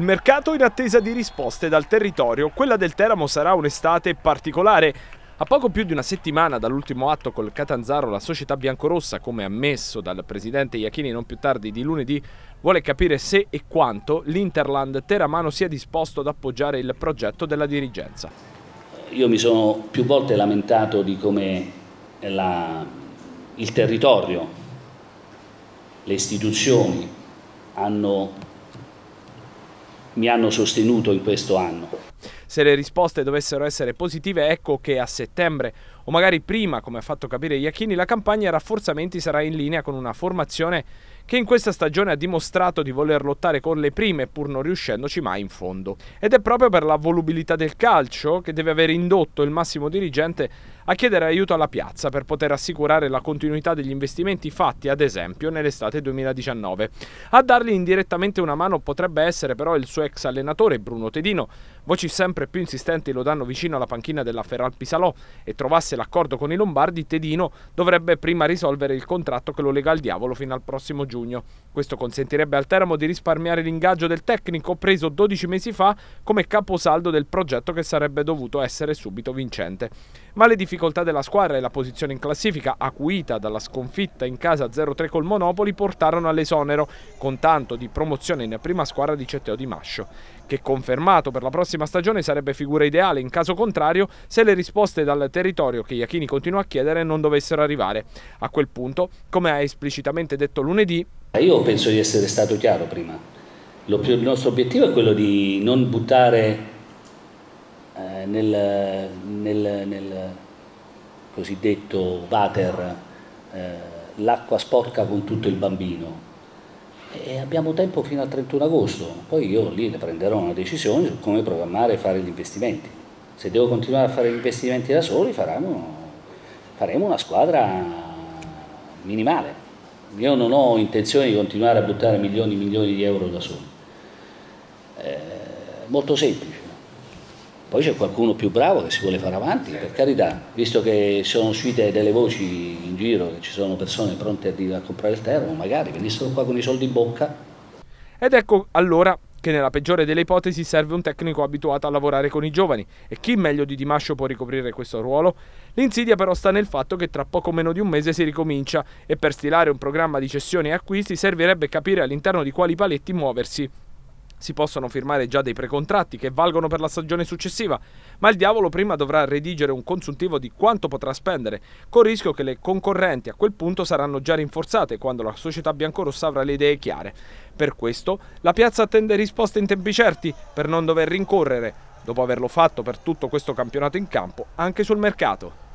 Il mercato in attesa di risposte dal territorio, quella del Teramo sarà un'estate particolare. A poco più di una settimana dall'ultimo atto col Catanzaro, la società biancorossa, come ammesso dal presidente Iachini non più tardi di lunedì, vuole capire se e quanto l'Interland teramano sia disposto ad appoggiare il progetto della dirigenza. Io mi sono più volte lamentato di come la, il territorio, le istituzioni hanno mi hanno sostenuto in questo anno. Se le risposte dovessero essere positive, ecco che a settembre o magari prima, come ha fatto capire Iachini, la campagna rafforzamenti sarà in linea con una formazione che in questa stagione ha dimostrato di voler lottare con le prime pur non riuscendoci mai in fondo. Ed è proprio per la volubilità del calcio che deve aver indotto il massimo dirigente a chiedere aiuto alla piazza per poter assicurare la continuità degli investimenti fatti ad esempio nell'estate 2019. A dargli indirettamente una mano potrebbe essere però il suo ex allenatore Bruno Tedino. Voci sempre più insistenti lo danno vicino alla panchina della Ferral Pisalò e trovasse l'accordo con i Lombardi, Tedino dovrebbe prima risolvere il contratto che lo lega al diavolo fino al prossimo giugno. Questo consentirebbe al Teramo di risparmiare l'ingaggio del tecnico preso 12 mesi fa come caposaldo del progetto che sarebbe dovuto essere subito vincente. Ma le difficoltà difficoltà della squadra e la posizione in classifica, acuita dalla sconfitta in casa 0-3 col Monopoli, portarono all'esonero, con tanto di promozione in prima squadra di Cetteo Di Mascio, che confermato per la prossima stagione sarebbe figura ideale, in caso contrario, se le risposte dal territorio che Iachini continua a chiedere non dovessero arrivare. A quel punto, come ha esplicitamente detto lunedì, eh, io penso di essere stato chiaro prima. Il nostro obiettivo è quello di non buttare eh, nel, nel, nel, cosiddetto water, eh, l'acqua sporca con tutto il bambino. E abbiamo tempo fino al 31 agosto, poi io lì prenderò una decisione su come programmare e fare gli investimenti. Se devo continuare a fare gli investimenti da soli faremo, faremo una squadra minimale. Io non ho intenzione di continuare a buttare milioni e milioni di euro da soli. Eh, molto semplice poi c'è qualcuno più bravo che si vuole fare avanti, per carità, visto che sono uscite delle voci in giro che ci sono persone pronte a comprare il terreno, magari venissero qua con i soldi in bocca. Ed ecco allora che nella peggiore delle ipotesi serve un tecnico abituato a lavorare con i giovani e chi meglio di Dimascio può ricoprire questo ruolo? L'insidia però sta nel fatto che tra poco meno di un mese si ricomincia e per stilare un programma di cessioni e acquisti servirebbe capire all'interno di quali paletti muoversi si possono firmare già dei precontratti che valgono per la stagione successiva, ma il diavolo prima dovrà redigere un consuntivo di quanto potrà spendere, con il rischio che le concorrenti a quel punto saranno già rinforzate quando la società biancorossa avrà le idee chiare. Per questo la piazza attende risposte in tempi certi per non dover rincorrere, dopo averlo fatto per tutto questo campionato in campo, anche sul mercato.